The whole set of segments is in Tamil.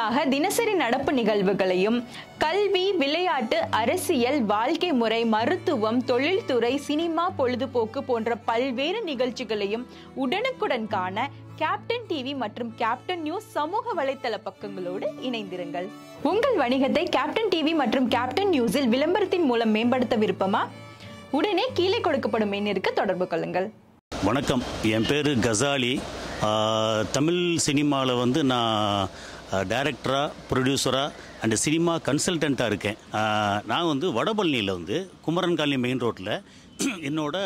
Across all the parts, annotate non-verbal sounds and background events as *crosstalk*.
முக்கியமாக தினசரி நடப்பு நிகழ்வுகளையும் கல்வி விளையாட்டு அரசியல் வாழ்க்கை முறை மருத்துவம் தொழில்துறை சினிமா பொழுதுபோக்கு போன்ற பல்வேறு நிகழ்ச்சிகளையும் உடனுக்குடன் காண கேப்டன் டிவி மற்றும் கேப்டன் நியூஸ் சமூக வலைத்தள பக்கங்களோடு இணைந்திருங்கள் உங்கள் வணிகத்தை கேப்டன் டிவி மற்றும் கேப்டன் நியூஸில் விளம்பரத்தின் மூலம் மேம்படுத்த விருப்பமா உடனே கீழே கொடுக்கப்படும் எண்ணிற்கு தொடர்பு கொள்ளுங்கள் வணக்கம் என் பேரு கசாலி தமிழ் சினிமாவில் வந்து நான் டைரக்டராக ப்ரொடியூசராக அண்டு சினிமா கன்சல்டண்ட்டாக இருக்கேன் நான் வந்து வடபழனியில் வந்து குமரன் காலனி மெயின் ரோட்டில் *clears throat* என்னோட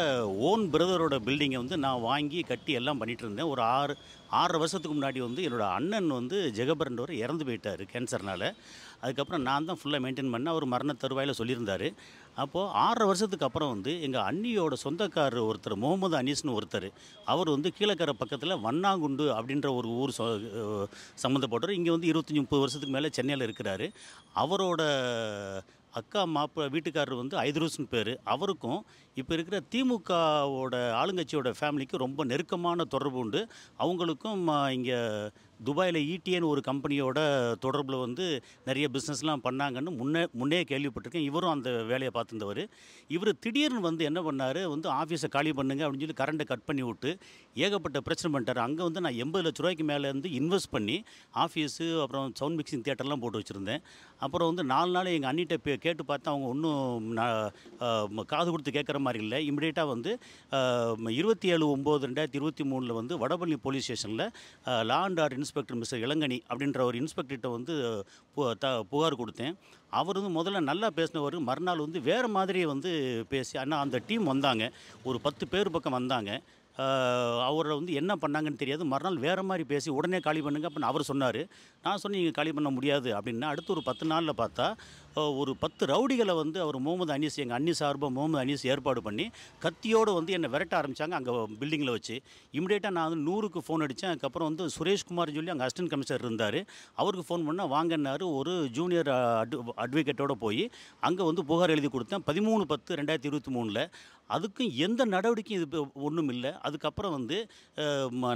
ஓன் பிரதரோட பில்டிங்கை வந்து நான் வாங்கி கட்டி எல்லாம் பண்ணிகிட்டு இருந்தேன் ஒரு ஆறு ஆறரை வருஷத்துக்கு முன்னாடி வந்து என்னோடய அண்ணன் வந்து ஜெகபரண்டவர் இறந்து போயிட்டார் கேன்சர்னால் அதுக்கப்புறம் நான் தான் ஃபுல்லாக மெயின்டைன் பண்ண அவர் மரண தருவாயில் சொல்லியிருந்தார் அப்போது ஆறரை வருஷத்துக்கு அப்புறம் வந்து எங்கள் அண்ணியோட சொந்தக்காரர் ஒருத்தர் முகமது அனீஸ்னு ஒருத்தர் அவர் வந்து கீழக்கரை பக்கத்தில் வண்ணாங்குண்டு அப்படின்ற ஒரு ஊர் சம்மந்தப்பட்டவர் இங்கே வந்து இருபத்தஞ்சி முப்பது வருஷத்துக்கு மேலே சென்னையில் இருக்கிறாரு அவரோட அக்கா மாப்பி வீட்டுக்காரர் வந்து ஐதரூஸ்னு பேர் அவருக்கும் இப்போ இருக்கிற திமுகவோட ஆளுங்கட்சியோட ஃபேமிலிக்கு ரொம்ப நெருக்கமான தொடர்பு உண்டு அவங்களுக்கும் இங்கே துபாயில் ஈடிஎன் e ஒரு கம்பெனியோட தொடர்பில் வந்து நிறைய பிஸ்னஸ்லாம் பண்ணாங்கன்னு முன்னே முன்னே கேள்விப்பட்டிருக்கேன் இவரும் அந்த வேலையை பார்த்துருந்தவர் இவர் திடீர்னு வந்து என்ன பண்ணார் வந்து ஆஃபீஸை காலி பண்ணுங்க அப்படின்னு சொல்லி கரண்ட்டை கட் பண்ணி விட்டு ஏகப்பட்ட பிரச்சனை பண்ணிட்டார் அங்கே வந்து நான் எண்பது லட்ச ரூபாய்க்கு மேலே இருந்து இன்வெஸ்ட் பண்ணி ஆஃபீஸு அப்புறம் சவுண்ட் மிக்சிங் தியேட்டர்லாம் போட்டு வச்சுருந்தேன் அப்புறம் வந்து நாலு நாள் எங்கள் அண்ணிட்ட பே கேட்டு பார்த்தா அவங்க ஒன்றும் காது கொடுத்து கேட்குற மாதிரி இல்லை இம்மிடியேட்டாக வந்து இருபத்தி ஏழு ஒம்பது ரெண்டாயிரத்தி இருபத்தி மூணில் வந்து வடபள்ளி போலீஸ் ஸ்டேஷனில் law and order inspector mister Ilangani அப்படின்ற ஒரு இன்ஸ்பெக்டர்கிட்ட வந்து த புகார் கொடுத்தேன் அவர் வந்து முதல்ல நல்லா பேசினவர் மறுநாள் வந்து வேறு மாதிரியே வந்து பேசி ஆனால் அந்த டீம் வந்தாங்க ஒரு பத்து பேர் பக்கம் வந்தாங்க அவரை வந்து என்ன பண்ணாங்கன்னு தெரியாது மறுநாள் வேறு மாதிரி பேசி உடனே காலி பண்ணுங்க அப்படின்னு அவர் சொன்னார் நான் சொன்னேன் நீங்கள் காலி பண்ண முடியாது அப்படின்னா அடுத்து ஒரு பத்து நாளில் பார்த்தா ஒரு பத்து ரவுடிகளை வந்து அவர் முகமது அனீஸ் எங்கள் அன்னி சார்பாக முகமது அனீஸ் ஏற்பாடு பண்ணி கத்தியோடு வந்து என்னை விரட்ட ஆரம்பித்தாங்க அங்கே பில்டிங்கில் வச்சு இமிடியேட்டாக நான் வந்து நூறுக்கு ஃபோன் அடித்தேன் அதுக்கப்புறம் வந்து சுரேஷ்குமார் சொல்லி அங்கே அசிஸ்டன்ட் கமிஷனர் இருந்தார் அவருக்கு ஃபோன் பண்ணால் வாங்கினார் ஒரு ஜூனியர் அட்வொகேட்டோடு போய் அங்கே வந்து புகார் எழுதி கொடுத்தேன் பதிமூணு பத்து ரெண்டாயிரத்தி இருபத்தி மூணில் அதுக்கும் எந்த நடவடிக்கையும் இது ஒன்றும் இல்லை அதுக்கப்புறம் வந்து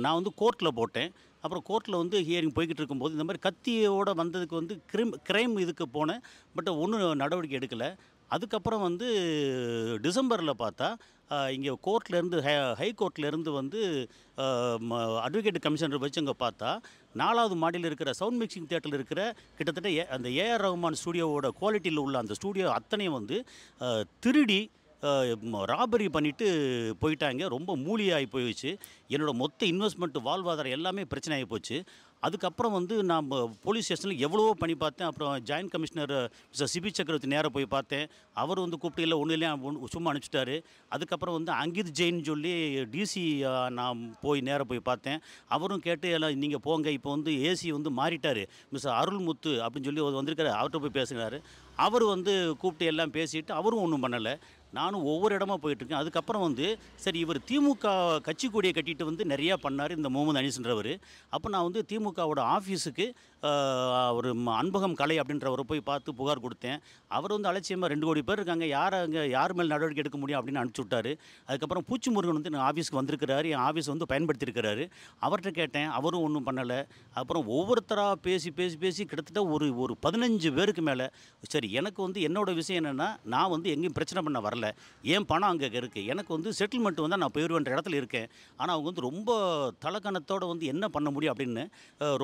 நான் வந்து கோர்ட்டில் போட்டேன் அப்புறம் கோர்ட்டில் வந்து ஹியரிங் போய்கிட்டு இருக்கும்போது இந்த மாதிரி கத்தியோடு வந்ததுக்கு வந்து கிரிம் கிரைம் இதுக்கு போனேன் பட் ஒன்றும் நடவடிக்கை எடுக்கலை அதுக்கப்புறம் வந்து டிசம்பரில் பார்த்தா இங்கே கோர்ட்லேருந்து ஹை ஹை கோர்ட்லேருந்து வந்து அட்வொகேட் கமிஷனர் வச்சு அங்கே பார்த்தா நாலாவது மாடியில் இருக்கிற சவுண்ட் மிக்சிங் தேட்டரில் இருக்கிற கிட்டத்தட்ட அந்த ஏஆர் ரஹ்மான் ஸ்டூடியோவோட குவாலிட்டியில் உள்ள அந்த ஸ்டூடியோ அத்தனையும் வந்து திருடி ராபரி பண்ணிவிட்டு போயிட்டாங்க ரொம்ப மூலியாகி போயிடுச்சு என்னோடய மொத்த இன்வெஸ்ட்மெண்ட்டு வாழ்வாதாரம் எல்லாமே பிரச்சனை ஆகி போச்சு அதுக்கப்புறம் வந்து நான் போலீஸ் ஸ்டேஷனில் எவ்வளவோ பண்ணி பார்த்தேன் அப்புறம் ஜாயின்ட் கமிஷனர் மிஸ்டர் சிபி சக்கரவர்த்தி நேராக போய் பார்த்தேன் அவர் வந்து கூப்பிட்டு இல்லை ஒன்றும் இல்லையா சும்மா அனுப்பிச்சிட்டாரு அதுக்கப்புறம் வந்து அங்கித் ஜெயின் சொல்லி டிசி நான் போய் நேராக போய் பார்த்தேன் அவரும் கேட்டு எல்லாம் நீங்கள் போங்க இப்போ வந்து ஏசி வந்து மாறிட்டார் மிஸ்டர் அருள்முத்து அப்படின்னு சொல்லி வந்திருக்காரு அவர்கிட்ட போய் பேசுகிறாரு அவர் வந்து கூப்பிட்டு எல்லாம் பேசிட்டு அவரும் ஒன்றும் பண்ணலை நானும் ஒவ்வொரு இடமா போயிட்டுருக்கேன் அதுக்கப்புறம் வந்து சரி இவர் திமுக கட்சி கொடியை கட்டிட்டு வந்து நிறையா பண்ணார் இந்த முகமது அனீஸ்ன்றவர் அப்போ நான் வந்து திமுகவோட ஆஃபீஸுக்கு ஒரு அன்பகம் கலை அப்படின்றவரை போய் பார்த்து புகார் கொடுத்தேன் அவர் வந்து அலட்சியமாக ரெண்டு கோடி பேர் இருக்காங்க யார் அங்கே யார் மேல் நடவடிக்கை எடுக்க முடியும் அப்படின்னு அனுப்பிச்சி விட்டாரு அதுக்கப்புறம் பூச்சி முருகன் வந்து என் ஆஃபீஸ்க்கு வந்திருக்கிறாரு என் ஆஃபீஸ் வந்து பயன்படுத்தியிருக்கிறாரு அவர்கிட்ட கேட்டேன் அவரும் ஒன்றும் பண்ணலை அப்புறம் ஒவ்வொருத்தராக பேசி பேசி பேசி கிட்டத்தட்ட ஒரு ஒரு பதினஞ்சு பேருக்கு மேலே சரி எனக்கு வந்து என்னோடய விஷயம் என்னென்னா நான் வந்து எங்கேயும் பிரச்சனை பண்ண வரல வரல ஏன் பணம் அங்கே இருக்குது எனக்கு வந்து செட்டில்மெண்ட் வந்து நான் போயிடுவேன்ற இடத்துல இருக்கேன் ஆனால் அவங்க வந்து ரொம்ப தலக்கணத்தோடு வந்து என்ன பண்ண முடியும் அப்படின்னு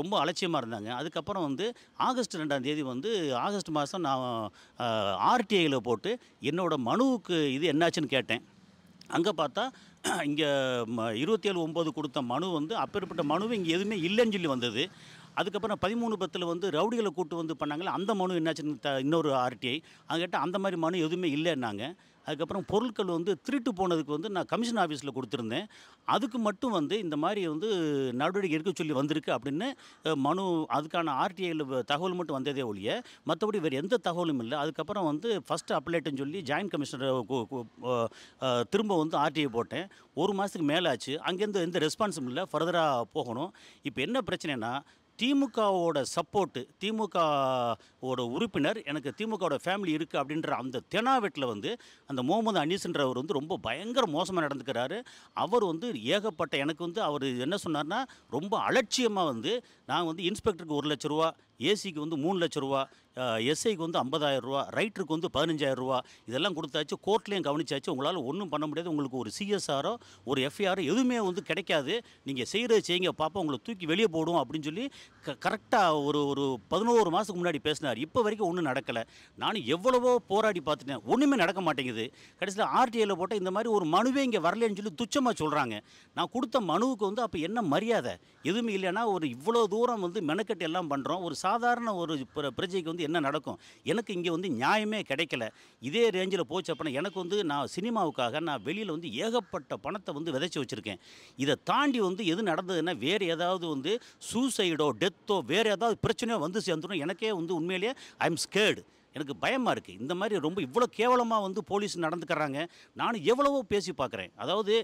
ரொம்ப அலட்சியமாக இருந்தாங்க அதுக்கப்புறம் வந்து ஆகஸ்ட் ரெண்டாம் தேதி வந்து ஆகஸ்ட் மாதம் நான் ஆர்டிஐயில் போட்டு என்னோடய மனுவுக்கு இது என்னாச்சுன்னு கேட்டேன் அங்கே பார்த்தா இங்கே இருபத்தி ஏழு ஒம்பது கொடுத்த மனு வந்து அப்பேற்பட்ட மனு இங்கே எதுவுமே இல்லைன்னு சொல்லி வந்தது அதுக்கப்புறம் பதிமூணு பத்தில் வந்து ரவுடிகளை கூட்டு வந்து பண்ணாங்களே அந்த மனு என்னாச்சுன்னு த இன்னொரு ஆர்டிஐ அங்கே கேட்டால் அந்த மாதிரி மனு எதுவுமே இல்லைன்னாங்க அதுக்கப்புறம் பொருட்கள் வந்து திருட்டு போனதுக்கு வந்து நான் கமிஷன் ஆஃபீஸில் கொடுத்துருந்தேன் அதுக்கு மட்டும் வந்து இந்த மாதிரி வந்து நடவடிக்கை எடுக்க சொல்லி வந்திருக்கு அப்படின்னு மனு அதுக்கான ஆர்டிஐயில் தகவல் மட்டும் வந்ததே ஒழிய மற்றபடி வேறு எந்த தகவலும் இல்லை அதுக்கப்புறம் வந்து ஃபஸ்ட் அப்ளேட்டுன்னு சொல்லி ஜாயின்ட் கமிஷனர் திரும்ப வந்து ஆர்டிஐ போட்டேன் ஒரு மாதத்துக்கு மேலே ஆச்சு அங்கேருந்து எந்த ரெஸ்பான்ஸும் இல்லை ஃபர்தராக போகணும் இப்போ என்ன பிரச்சனைனா திமுகவோட சப்போர்ட்டு திமுகவோட உறுப்பினர் எனக்கு திமுகவோட ஃபேமிலி இருக்குது அப்படின்ற அந்த தெனாவெட்டில் வந்து அந்த முகமது அனீஸ்ன்றவர் வந்து ரொம்ப பயங்கர மோசமாக நடந்துக்கிறாரு அவர் வந்து ஏகப்பட்ட எனக்கு வந்து அவர் என்ன சொன்னார்னா ரொம்ப அலட்சியமாக வந்து நான் வந்து இன்ஸ்பெக்டருக்கு ஒரு லட்ச ரூபா ஏசிக்கு வந்து மூணு லட்ச ரூபா எஸ்ஐக்கு வந்து ஐம்பதாயிரம் ரூபா ரைட்டருக்கு வந்து பதினஞ்சாயிரம் ரூபா இதெல்லாம் கொடுத்தாச்சு கோர்ட்லேயும் கவனிச்சாச்சு உங்களால் ஒன்றும் பண்ண முடியாது உங்களுக்கு ஒரு சிஎஸ்ஆரோ ஒரு எஃப்ஐஆரோ எதுவுமே வந்து கிடைக்காது நீங்கள் செய்கிறது செய்யுங்க பாப்பா உங்களை தூக்கி வெளியே போடும் அப்படின்னு சொல்லி க கரெக்டாக ஒரு ஒரு பதினோரு மாதத்துக்கு முன்னாடி பேசினார் இப்போ வரைக்கும் ஒன்றும் நடக்கலை நான் எவ்வளவோ போராடி பார்த்துட்டேன் ஒன்றுமே நடக்க மாட்டேங்குது கடைசியில் ஆர்டிஐயில் போட்டால் இந்த மாதிரி ஒரு மனுவே இங்கே வரலன்னு சொல்லி துச்சமாக சொல்கிறாங்க நான் கொடுத்த மனுவுக்கு வந்து அப்போ என்ன மரியாதை எதுவுமே இல்லைன்னா ஒரு இவ்வளோ தூரம் வந்து மெனக்கட்டு எல்லாம் பண்ணுறோம் ஒரு சாதாரண ஒரு பிரஜைக்கு வந்து என்ன நடக்கும் எனக்கு இங்கே வந்து நியாயமே கிடைக்கல இதே ரேஞ்சில் போச்சு அப்படின்னா எனக்கு வந்து நான் சினிமாவுக்காக நான் வெளியில் வந்து ஏகப்பட்ட பணத்தை வந்து விதைச்சி வச்சுருக்கேன் இதை தாண்டி வந்து எது நடந்ததுன்னா வேறு ஏதாவது வந்து சூசைடோ டெத்தோ வேறு ஏதாவது பிரச்சனையோ வந்து சேர்ந்துடும் எனக்கே வந்து உண்மையிலேயே ஐ எம் ஸ்கேர்டு எனக்கு பயமாக இருக்குது இந்த மாதிரி ரொம்ப இவ்வளோ கேவலமாக வந்து போலீஸ் நடந்துக்கிறாங்க நான் எவ்வளவோ பேசி பார்க்குறேன் அதாவது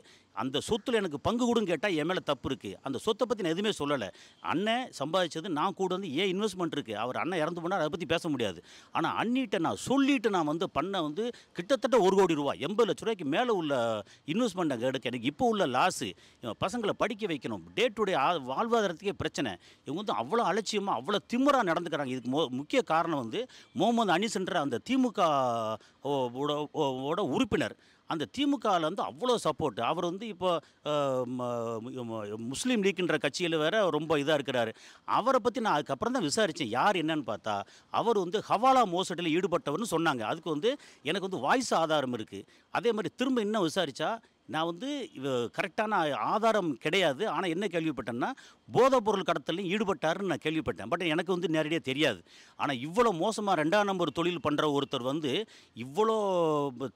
அந்த சொத்தில் எனக்கு பங்கு கொடுங்க கேட்டால் என் மேலே தப்பு இருக்குது அந்த சொத்தை பற்றி நான் எதுவுமே சொல்லலை அண்ணன் சம்பாதிச்சது நான் கூட வந்து ஏன் இன்வெஸ்ட்மெண்ட் இருக்குது அவர் அண்ணன் இறந்து போனால் அதை பற்றி பேச முடியாது ஆனால் அண்ணிட்ட நான் சொல்லிட்டு நான் வந்து பண்ண வந்து கிட்டத்தட்ட ஒரு கோடி ரூபா எண்பது லட்ச ரூபாய்க்கு மேலே உள்ள இன்வெஸ்ட்மெண்ட் அங்கே எடுக்க எனக்கு இப்போ உள்ள லாஸு இவன் பசங்களை படிக்க வைக்கணும் டே டு டே வாழ்வாதாரத்துக்கே பிரச்சனை இவங்க வந்து அவ்வளோ அலட்சியமாக அவ்வளோ திமுறாக நடந்துக்கிறாங்க இதுக்கு மோ முக்கிய காரணம் வந்து முகமது சென்ற அந்த திமுக ஓட உறுப்பினர் அந்த திமுகவில் வந்து அவ்வளோ சப்போர்ட் அவர் வந்து இப்போ முஸ்லீம் லீக்ன்ற கட்சியில் வேற ரொம்ப இதாக இருக்கிறாரு அவரை பற்றி நான் அதுக்கப்புறம் தான் விசாரித்தேன் யார் என்னன்னு பார்த்தா அவர் வந்து ஹவாலா மோசடியில் ஈடுபட்டவர்னு சொன்னாங்க அதுக்கு வந்து எனக்கு வந்து வாய்ஸ் ஆதாரம் இருக்குது அதே மாதிரி திரும்ப இன்னும் விசாரித்தா நான் வந்து கரெக்டான ஆதாரம் கிடையாது ஆனால் என்ன கேள்விப்பட்டேன்னா போதைப் பொருள் கடத்தலையும் ஈடுபட்டாருன்னு நான் கேள்விப்பட்டேன் பட் எனக்கு வந்து நேரடியாக தெரியாது ஆனால் இவ்வளோ மோசமாக ரெண்டாம் நம்பர் தொழில் பண்ணுற ஒருத்தர் வந்து இவ்வளோ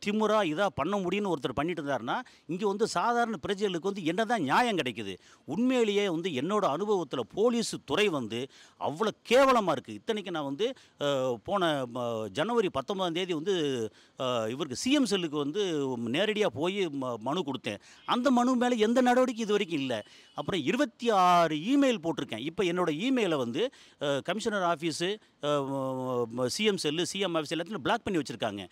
திமுறாக இதாக பண்ண முடியும்னு ஒருத்தர் பண்ணிட்டு இருந்தாருன்னா இங்கே வந்து சாதாரண பிரஜைகளுக்கு வந்து என்ன தான் நியாயம் கிடைக்குது உண்மையிலேயே வந்து என்னோட அனுபவத்தில் போலீஸ் துறை வந்து அவ்வளோ கேவலமாக இருக்குது இத்தனைக்கு நான் வந்து போன ஜனவரி பத்தொன்பதாம் தேதி வந்து இவருக்கு சிஎம் செல்லுக்கு வந்து நேரடியாக போய் மனு கொடுத்தேன் அந்த மனு மேலே எந்த நடவடிக்கை இது வரைக்கும் இல்லை அப்புறம் இருபத்தி ஆறு இமெயில் போட்டிருக்கேன் இப்போ என்னோடய இமெயிலை வந்து commissioner office CM cell CM office எல்லாத்தையும் பிளாக் பண்ணி வச்சுருக்காங்க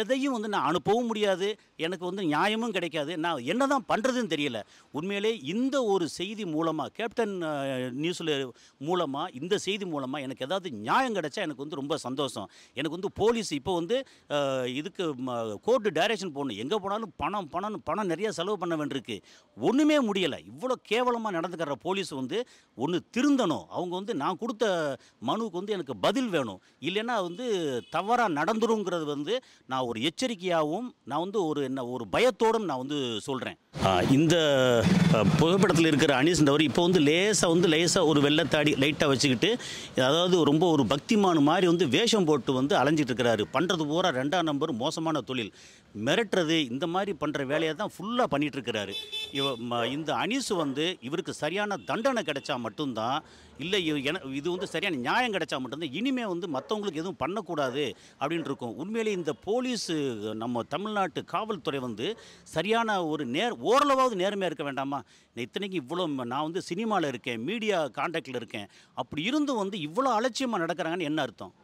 எதையும் வந்து நான் அனுப்பவும் முடியாது எனக்கு வந்து நியாயமும் கிடைக்காது நான் என்ன தான் பண்ணுறதுன்னு தெரியல உண்மையிலே இந்த ஒரு செய்தி மூலமாக கேப்டன் நியூஸில் மூலமாக இந்த செய்தி மூலமாக எனக்கு ஏதாவது நியாயம் கிடைச்சா எனக்கு வந்து ரொம்ப சந்தோஷம் எனக்கு வந்து போலீஸ் இப்போ வந்து இதுக்கு கோர்ட்டு டைரக்ஷன் போடணும் எங்கே போனாலும் பணம் பணம் பணம் பணம் நிறைய செலவு பண்ண வேண்டியிருக்கு ஒன்றுமே முடியலை இவ்வளோ கேவலமாக நடந்துக்கிற போலீஸ் வந்து ஒன்று திருந்தணும் அவங்க வந்து நான் கொடுத்த மனுவுக்கு வந்து எனக்கு பதில் வேணும் இல்லைன்னா வந்து தவறாக நடந்துருங்கிறது வந்து நான் ஒரு எச்சரிக்கையாகவும் நான் வந்து ஒரு என்ன ஒரு பயத்தோடும் நான் வந்து சொல்கிறேன் இந்த புகைப்படத்தில் இருக்கிற அனீஸ்ன்றவர் இப்போ வந்து லேசாக வந்து லேசாக ஒரு வெள்ளத்தாடி லைட்டாக வச்சுக்கிட்டு அதாவது ரொம்ப ஒரு பக்திமான மாதிரி வந்து வேஷம் போட்டு வந்து அலைஞ்சிட்டு இருக்கிறாரு பண்ணுறது பூரா ரெண்டாம் நம்பர் மோசமான தொழில் மிரட்டுறது இந்த மாதிரி பண்ணுற வேலையை தான் தான் ஃபுல்லாக பண்ணிகிட்ருக்கிறாரு இவ இந்த அனிசு வந்து இவருக்கு சரியான தண்டனை கிடைச்சா மட்டும்தான் இல்லை இது வந்து சரியான நியாயம் கிடைச்சா மட்டும்தான் இனிமேல் வந்து மற்றவங்களுக்கு எதுவும் பண்ணக்கூடாது அப்படின்ட்டு இருக்கும் உண்மையிலே இந்த போலீஸ் நம்ம தமிழ்நாட்டு காவல்துறை வந்து சரியான ஒரு நேர் ஓரளவாவது நேர்மையாக இருக்க வேண்டாமா இத்தனைக்கு இவ்வளோ நான் வந்து சினிமாவில் இருக்கேன் மீடியா கான்டாக்டில் இருக்கேன் அப்படி இருந்தும் வந்து இவ்வளோ அலட்சியமாக நடக்கிறாங்கன்னு என்ன அர்த்தம்